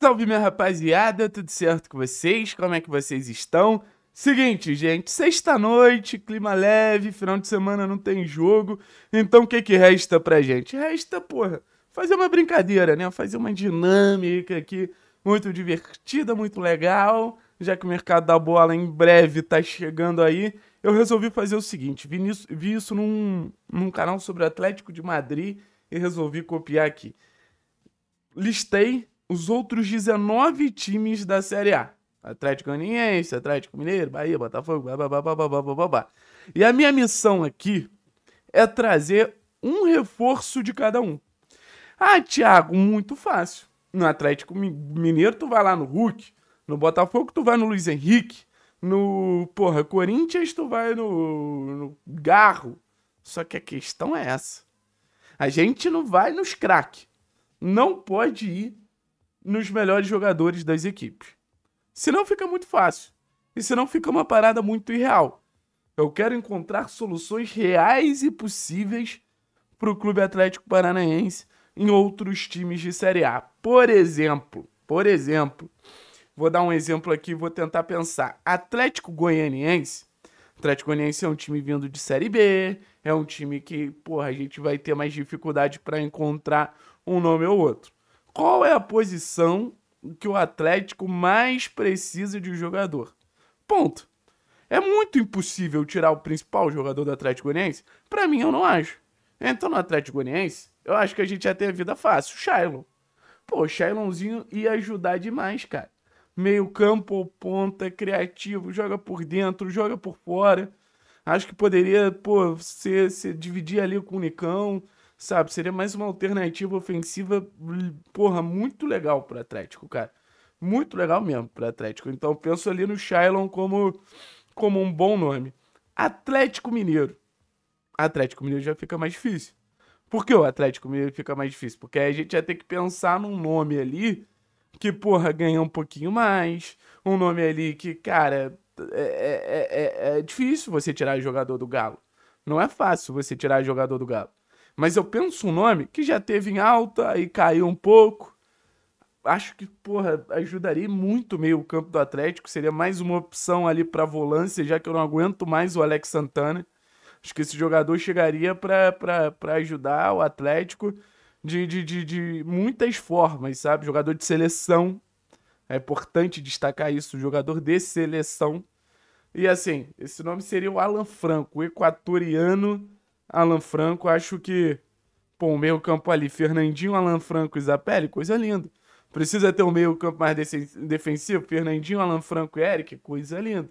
Salve, minha rapaziada, tudo certo com vocês? Como é que vocês estão? Seguinte, gente, sexta-noite, clima leve, final de semana não tem jogo, então o que que resta pra gente? Resta, porra, fazer uma brincadeira, né? Fazer uma dinâmica aqui muito divertida, muito legal, já que o mercado da bola em breve tá chegando aí, eu resolvi fazer o seguinte, vi, isso vi isso num, num canal sobre o Atlético de Madrid e resolvi copiar aqui. Listei os outros 19 times da Série A. Atlético Goianiense, Atlético Mineiro, Bahia, Botafogo, blá. E a minha missão aqui é trazer um reforço de cada um. Ah, Thiago, muito fácil. No Atlético Mineiro tu vai lá no Hulk, no Botafogo tu vai no Luiz Henrique, no, porra, Corinthians tu vai no, no Garro. Só que a questão é essa. A gente não vai nos craques. Não pode ir nos melhores jogadores das equipes. Senão fica muito fácil. E senão fica uma parada muito irreal. Eu quero encontrar soluções reais e possíveis para o Clube Atlético Paranaense em outros times de Série A. Por exemplo, por exemplo, vou dar um exemplo aqui, vou tentar pensar. Atlético Goianiense. Atlético Goianiense é um time vindo de Série B, é um time que, porra, a gente vai ter mais dificuldade para encontrar um nome ou outro. Qual é a posição que o Atlético mais precisa de um jogador? Ponto. É muito impossível tirar o principal jogador do Atlético Goianiense? Para mim, eu não acho. Então, no Atlético Goianiense, eu acho que a gente ia ter a vida fácil. Shailon. Pô, Shailonzinho ia ajudar demais, cara. Meio campo ou ponta, criativo, joga por dentro, joga por fora. Acho que poderia, pô, se, se dividir ali com o Nicão sabe? Seria mais uma alternativa ofensiva, porra, muito legal pro Atlético, cara. Muito legal mesmo pro Atlético. Então penso ali no Shailon como, como um bom nome. Atlético Mineiro. Atlético Mineiro já fica mais difícil. Por que o Atlético Mineiro fica mais difícil? Porque aí a gente ia ter que pensar num nome ali que, porra, ganha um pouquinho mais. Um nome ali que, cara, é, é, é, é difícil você tirar jogador do Galo. Não é fácil você tirar jogador do Galo. Mas eu penso um nome que já teve em alta e caiu um pouco. Acho que, porra, ajudaria muito meio o campo do Atlético. Seria mais uma opção ali para volância, já que eu não aguento mais o Alex Santana. Acho que esse jogador chegaria para ajudar o Atlético de, de, de, de muitas formas, sabe? Jogador de seleção. É importante destacar isso, jogador de seleção. E assim, esse nome seria o Alan Franco, equatoriano Alan Franco, acho que, pô, o meio campo ali, Fernandinho, Alan Franco e Zapelli, coisa linda. Precisa ter um meio campo mais defensivo, Fernandinho, Alan Franco e Eric, coisa linda.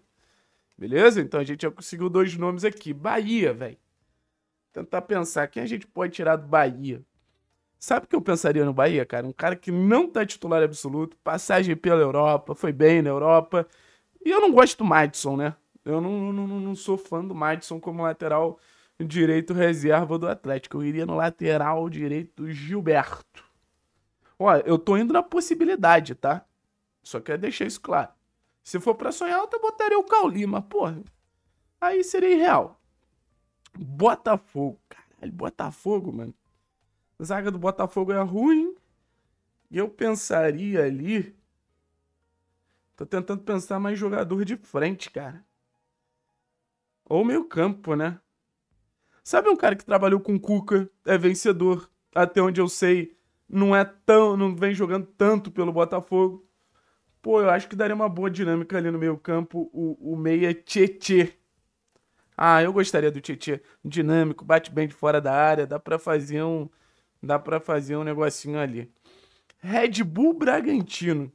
Beleza? Então a gente já conseguiu dois nomes aqui. Bahia, velho. Tentar pensar quem a gente pode tirar do Bahia. Sabe o que eu pensaria no Bahia, cara? Um cara que não tá titular absoluto, passagem pela Europa, foi bem na Europa. E eu não gosto do Madison, né? Eu não, não, não sou fã do Madison como lateral direito reserva do Atlético. Eu iria no lateral direito Gilberto. Olha, eu tô indo na possibilidade, tá? Só quero deixar isso claro. Se for pra sonhar, eu botaria o Caulima, porra. Aí seria irreal. Botafogo, caralho, Botafogo, mano. A zaga do Botafogo é ruim. E eu pensaria ali. Tô tentando pensar mais jogador de frente, cara. Ou meio campo, né? Sabe um cara que trabalhou com Cuca, é vencedor, até onde eu sei, não é tão, não vem jogando tanto pelo Botafogo. Pô, eu acho que daria uma boa dinâmica ali no meio campo o, o meia Tietê. Ah, eu gostaria do Tietê. Dinâmico, bate bem de fora da área, dá para fazer um dá para fazer um negocinho ali. Red Bull Bragantino.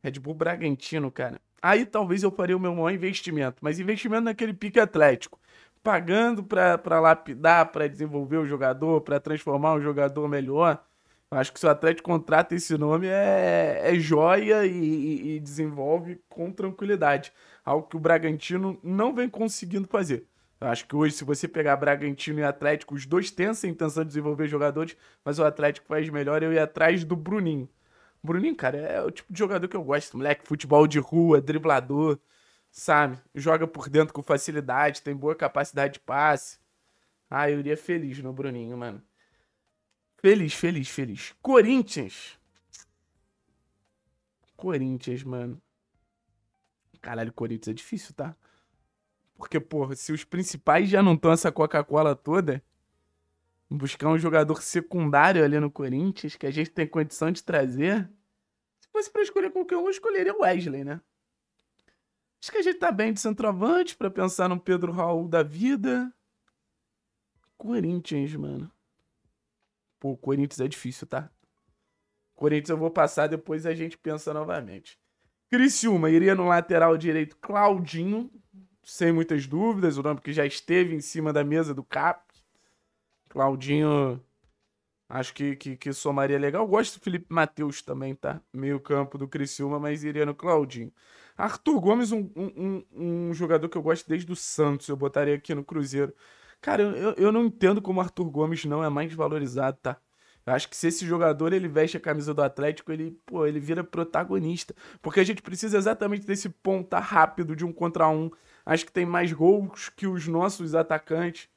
Red Bull Bragantino, cara. Aí talvez eu faria o meu maior investimento, mas investimento naquele pique atlético pagando para lapidar, para desenvolver o jogador, para transformar um jogador melhor. Acho que se o Atlético contrata esse nome é, é joia e, e, e desenvolve com tranquilidade. Algo que o Bragantino não vem conseguindo fazer. Eu acho que hoje, se você pegar Bragantino e Atlético, os dois têm essa intenção de desenvolver jogadores, mas o Atlético faz melhor eu ir atrás do Bruninho. Bruninho, cara, é o tipo de jogador que eu gosto, moleque. Futebol de rua, driblador, sabe? Joga por dentro com facilidade, tem boa capacidade de passe. Ah, eu iria feliz no Bruninho, mano. Feliz, feliz, feliz. Corinthians. Corinthians, mano. Caralho, Corinthians é difícil, tá? Porque, porra, se os principais já não estão essa Coca-Cola toda, buscar um jogador secundário ali no Corinthians, que a gente tem condição de trazer. Se fosse pra escolher qualquer um, eu escolheria o Wesley, né? Acho que a gente tá bem de centroavante para pensar no Pedro Raul da vida. Corinthians, mano. Pô, Corinthians é difícil, tá? Corinthians eu vou passar, depois a gente pensa novamente. Criciúma iria no lateral direito Claudinho, sem muitas dúvidas, o nome que já esteve em cima da mesa do CAP. Claudinho, acho que, que, que somaria legal. gosto do Felipe Matheus também, tá? Meio campo do Criciúma, mas iria no Claudinho. Arthur Gomes, um, um, um, jogador que eu gosto desde o Santos, eu botaria aqui no Cruzeiro. Cara, eu, eu não entendo como Arthur Gomes não é mais valorizado, tá? Eu acho que se esse jogador ele veste a camisa do Atlético, ele, pô, ele vira protagonista. Porque a gente precisa exatamente desse ponta rápido de um contra um. Acho que tem mais gols que os nossos atacantes.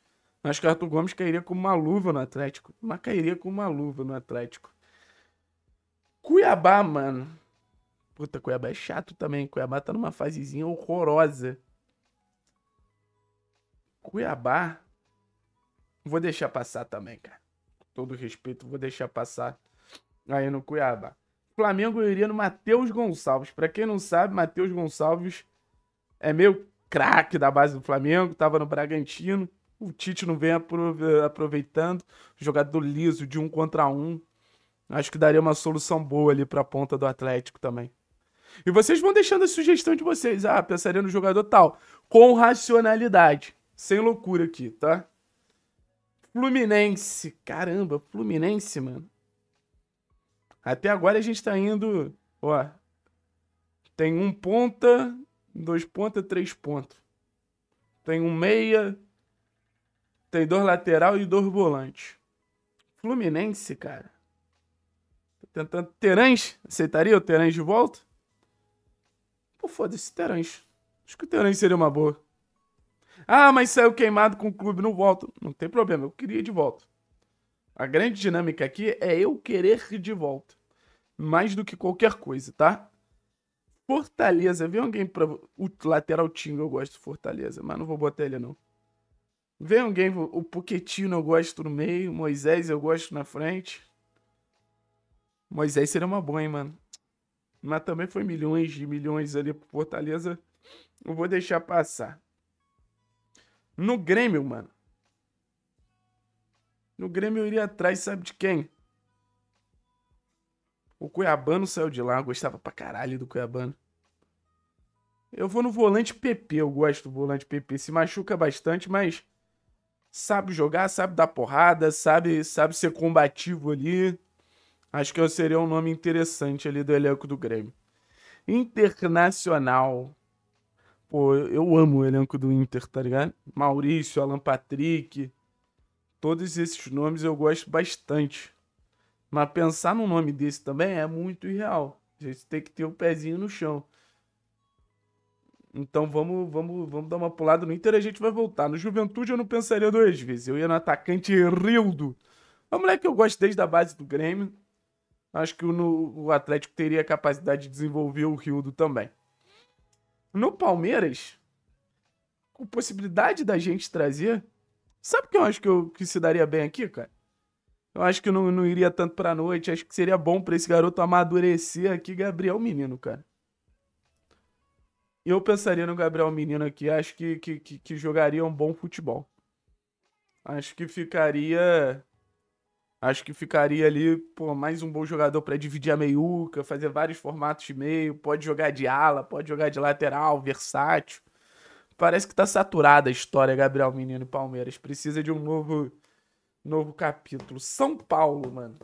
Acho que o Arthur Gomes cairia com uma luva no Atlético. Mas cairia com uma luva no Atlético. Cuiabá, mano. Puta, Cuiabá é chato também. Cuiabá tá numa fasezinha horrorosa. Cuiabá. Vou deixar passar também, cara. todo respeito, vou deixar passar aí no Cuiabá. Flamengo iria no Matheus Gonçalves. Para quem não sabe, Matheus Gonçalves é meio craque da base do Flamengo, tava no Bragantino. O Tite não vem aproveitando. Jogador liso de um contra um. Acho que daria uma solução boa ali para a ponta do Atlético também. E vocês vão deixando a sugestão de vocês. Ah, pensaria no jogador tal. Com racionalidade. Sem loucura aqui, tá? Fluminense. Caramba, Fluminense, mano. Até agora a gente tá indo. Ó. Tem um ponta, dois ponta, três pontos. Tem um meia. Tem dois lateral e dois volantes. Fluminense, cara. Tô tá tentando. Terãs? Aceitaria o Terãs de volta? Pô, foda-se, Terence. Acho que o Terãs seria uma boa. Ah, mas saiu queimado com o clube, não volto. Não tem problema, eu queria de volta. A grande dinâmica aqui é eu querer de volta. Mais do que qualquer coisa, tá? Fortaleza, vem alguém pra. O lateral tinha eu gosto de Fortaleza, mas não vou botar ele não. Vem alguém, o Poquetino eu gosto no meio, Moisés eu gosto na frente. Moisés seria uma boa, hein, mano mas também foi milhões de milhões ali pro Fortaleza. Não vou deixar passar. No Grêmio, mano. No Grêmio eu iria atrás, sabe de quem? O Cuiabano saiu de lá, eu gostava pra caralho do Cuiabano. Eu vou no volante PP, eu gosto do volante PP. Se machuca bastante, mas sabe jogar, sabe dar porrada, sabe, sabe ser combativo ali. Acho que seria um nome interessante ali do elenco do Grêmio. Internacional. Pô, eu amo o elenco do Inter, tá ligado? Maurício, Alan Patrick. Todos esses nomes eu gosto bastante. Mas pensar num nome desse também é muito irreal. A gente tem que ter o um pezinho no chão. Então vamos, vamos, vamos dar uma pulada no Inter e a gente vai voltar. No Juventude eu não pensaria duas vezes. Eu ia no atacante Rildo. É um moleque que eu gosto desde a base do Grêmio acho que o, o Atlético teria a capacidade de desenvolver o Rildo também. No Palmeiras, com possibilidade da gente trazer, sabe o que eu acho que, eu, que se daria bem aqui, cara? Eu acho que não, não iria tanto pra noite, acho que seria bom para esse garoto amadurecer aqui, Gabriel Menino, cara. Eu pensaria no Gabriel Menino aqui, acho que, que, que, que jogaria um bom futebol. Acho que ficaria Acho que ficaria ali, pô, mais um bom jogador para dividir a meiuca, fazer vários formatos de meio, pode jogar de ala, pode jogar de lateral, versátil. Parece que tá saturada a história Gabriel Menino e Palmeiras, precisa de um novo novo capítulo. São Paulo, mano.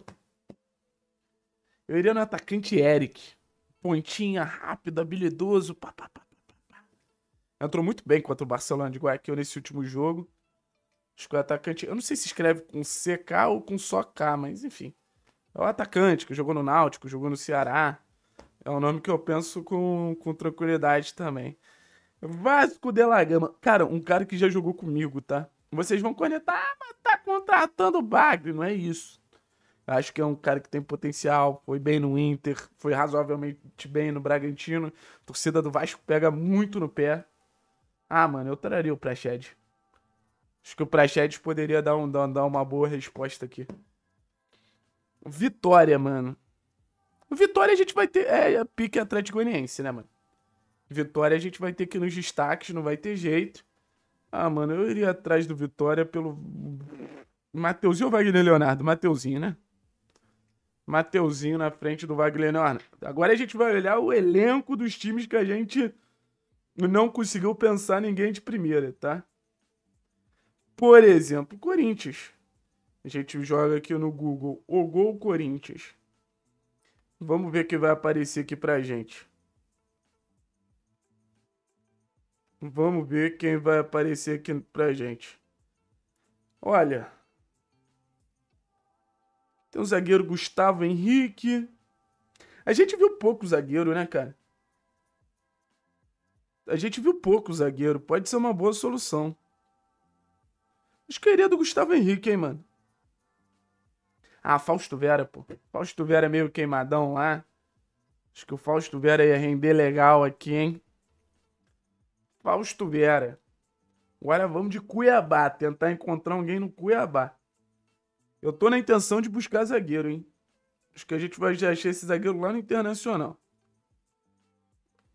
Eu iria no atacante Eric. Pontinha, rápido, habilidoso, pá, pá, pá, pá, pá. Entrou muito bem contra o Barcelona de Guayaquil nesse último jogo. Acho que o atacante. Eu não sei se escreve com CK ou com só K, mas enfim. É o atacante que jogou no Náutico, jogou no Ceará. É um nome que eu penso com, com tranquilidade também. Vasco de la Gama. Cara, um cara que já jogou comigo, tá? Vocês vão conectar, ah, mas tá contratando o Bagre, não é isso. Acho que é um cara que tem potencial, foi bem no Inter, foi razoavelmente bem no Bragantino. A torcida do Vasco pega muito no pé. Ah, mano, eu traria o Prached. Acho que o Prachedes poderia dar, um, dar, uma boa resposta aqui. Vitória, mano. Vitória a gente vai ter. É, é pique Atlético Goianiense, né, mano? Vitória a gente vai ter que ir nos destaques, não vai ter jeito. Ah, mano, eu iria atrás do Vitória pelo. Mateuzinho ou Wagner Leonardo? Mateuzinho, né? Mateuzinho na frente do Wagner Leonardo. Agora a gente vai olhar o elenco dos times que a gente não conseguiu pensar ninguém de primeira, tá? Por exemplo, Corinthians. A gente joga aqui no Google o Gol Corinthians. Vamos ver o que vai aparecer aqui pra gente. Vamos ver quem vai aparecer aqui pra gente. Olha. Tem o zagueiro Gustavo Henrique. A gente viu pouco zagueiro, né, cara? A gente viu pouco zagueiro. Pode ser uma boa solução. Mas queria do Gustavo Henrique, hein, mano? Ah, Fausto Vera, pô. Fausto Vera é meio queimadão lá. Acho que o Fausto Vera ia render legal aqui, hein? Fausto Vera. Agora vamos de Cuiabá, tentar encontrar alguém no Cuiabá. Eu tô na intenção de buscar zagueiro, hein? Acho que a gente vai já achar esse zagueiro lá no Internacional.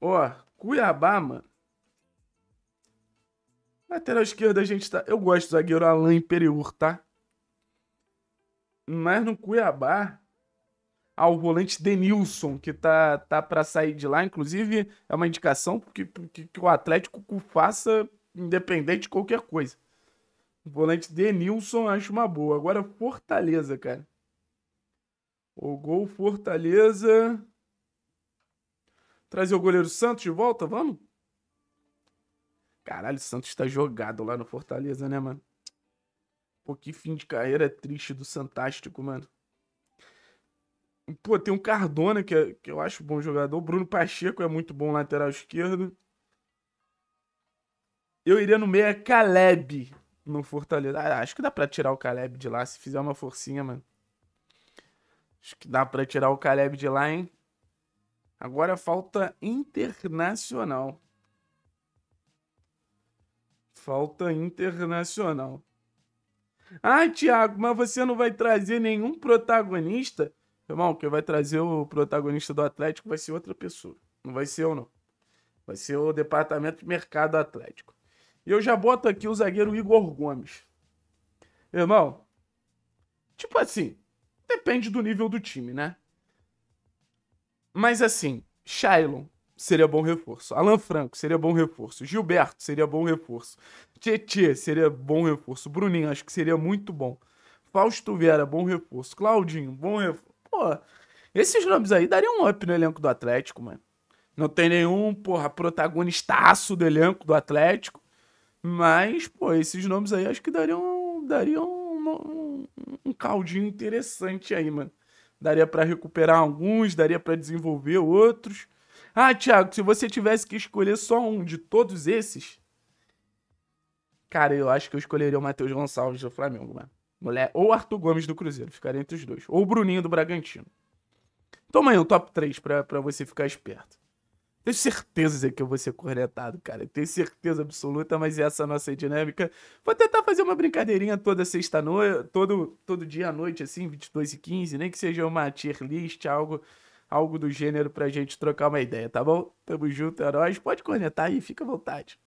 Ó, Cuiabá, mano. Lateral esquerda a gente tá... Eu gosto do zagueiro Alain Imperiur, tá? Mas no Cuiabá, há o volante Denilson, que tá, tá para sair de lá. Inclusive, é uma indicação que, que, que o Atlético faça independente de qualquer coisa. O volante Denilson acho uma boa. Agora Fortaleza, cara. O gol Fortaleza. Trazer o goleiro Santos de volta, vamos? Caralho, o Santos tá jogado lá no Fortaleza, né, mano? Pô, que fim de carreira triste do Santástico, mano. Pô, tem um Cardona que, é, que eu acho bom jogador. O Bruno Pacheco é muito bom lateral esquerdo. Eu iria no meia é Caleb no Fortaleza. Ah, acho que dá pra tirar o Caleb de lá se fizer uma forcinha, mano. Acho que dá pra tirar o Caleb de lá, hein? Agora falta internacional. Falta internacional. Ah, Tiago, mas você não vai trazer nenhum protagonista? Irmão, quem vai trazer o protagonista do Atlético vai ser outra pessoa. Não vai ser eu, não. Vai ser o departamento de mercado Atlético. E eu já boto aqui o zagueiro Igor Gomes. Irmão, tipo assim, depende do nível do time, né? Mas assim, Shailon, seria bom reforço. Alan Franco seria bom reforço. Gilberto seria bom reforço. Tietê seria bom reforço. Bruninho, acho que seria muito bom. Fausto Vera, bom reforço. Claudinho, bom reforço. Pô, esses nomes aí dariam um up no elenco do Atlético, mano. Não tem nenhum, porra, protagonistaço do elenco do Atlético. Mas, pô, esses nomes aí acho que dariam, dariam um, um, um caldinho interessante aí, mano. Daria para recuperar alguns, daria para desenvolver outros. Ah, Thiago, se você tivesse que escolher só um de todos esses. Cara, eu acho que eu escolheria o Matheus Gonçalves do Flamengo, mano. Mulher. Ou Arthur Gomes do Cruzeiro, ficaria entre os dois. Ou o Bruninho do Bragantino. Toma aí o um top 3 pra, pra você ficar esperto. Tenho certeza que eu vou ser corretado, cara. Tenho certeza absoluta, mas é essa é a nossa dinâmica. Vou tentar fazer uma brincadeirinha toda sexta-noite, todo, todo dia à noite, assim, 22 e 15, nem que seja uma tier list, algo algo do gênero pra gente trocar uma ideia, tá bom? Tamo junto, heróis. É Pode conectar aí, fica à vontade.